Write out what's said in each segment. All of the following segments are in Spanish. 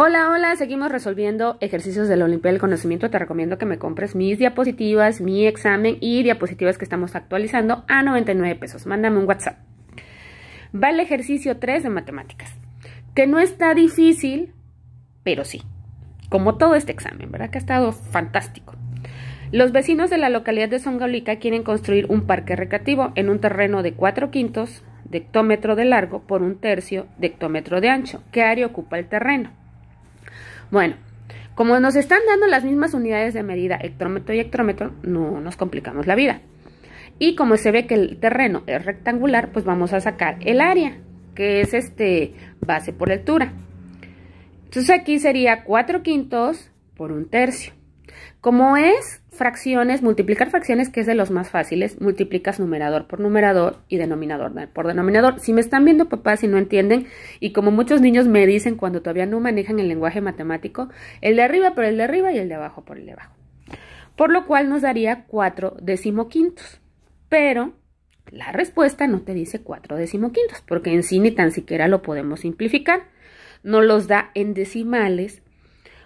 Hola, hola, seguimos resolviendo ejercicios de la Olimpiada del Conocimiento. Te recomiendo que me compres mis diapositivas, mi examen y diapositivas que estamos actualizando a 99 pesos. Mándame un WhatsApp. Va el ejercicio 3 de matemáticas, que no está difícil, pero sí. Como todo este examen, ¿verdad? Que ha estado fantástico. Los vecinos de la localidad de songolika quieren construir un parque recreativo en un terreno de 4 quintos de hectómetro de largo por un tercio de hectómetro de ancho. ¿Qué área ocupa el terreno? Bueno, como nos están dando las mismas unidades de medida, hectómetro y hectómetro, no nos complicamos la vida. Y como se ve que el terreno es rectangular, pues vamos a sacar el área, que es este base por altura. Entonces aquí sería 4 quintos por un tercio. Como es fracciones, multiplicar fracciones, que es de los más fáciles, multiplicas numerador por numerador y denominador por denominador. Si me están viendo papás y no entienden, y como muchos niños me dicen cuando todavía no manejan el lenguaje matemático, el de arriba por el de arriba y el de abajo por el de abajo. Por lo cual nos daría cuatro decimoquintos. Pero la respuesta no te dice cuatro decimoquintos, porque en sí ni tan siquiera lo podemos simplificar. No los da en decimales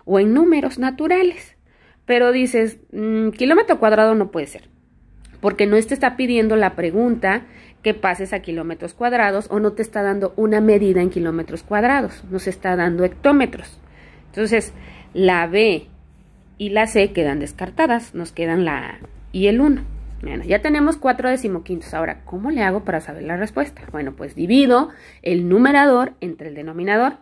o en números naturales pero dices, mm, kilómetro cuadrado no puede ser, porque no te está pidiendo la pregunta que pases a kilómetros cuadrados o no te está dando una medida en kilómetros cuadrados, nos está dando hectómetros. Entonces, la B y la C quedan descartadas, nos quedan la A y el 1. Bueno, ya tenemos cuatro decimoquintos. Ahora, ¿cómo le hago para saber la respuesta? Bueno, pues divido el numerador entre el denominador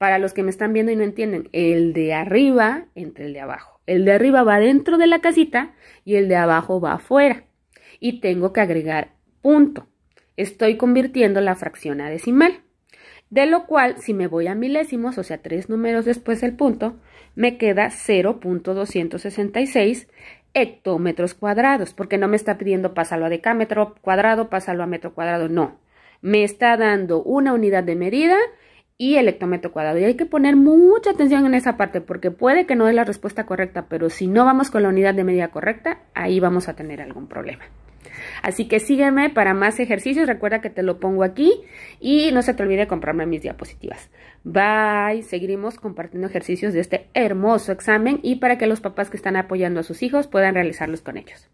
para los que me están viendo y no entienden, el de arriba entre el de abajo. El de arriba va dentro de la casita y el de abajo va afuera. Y tengo que agregar punto. Estoy convirtiendo la fracción a decimal. De lo cual, si me voy a milésimos, o sea, tres números después del punto, me queda 0.266 hectómetros cuadrados, porque no me está pidiendo pasarlo a decámetro cuadrado, pásalo a metro cuadrado, no. Me está dando una unidad de medida y el cuadrado. Y hay que poner mucha atención en esa parte porque puede que no es la respuesta correcta, pero si no vamos con la unidad de medida correcta, ahí vamos a tener algún problema. Así que sígueme para más ejercicios, recuerda que te lo pongo aquí y no se te olvide comprarme mis diapositivas. Bye, seguiremos compartiendo ejercicios de este hermoso examen y para que los papás que están apoyando a sus hijos puedan realizarlos con ellos.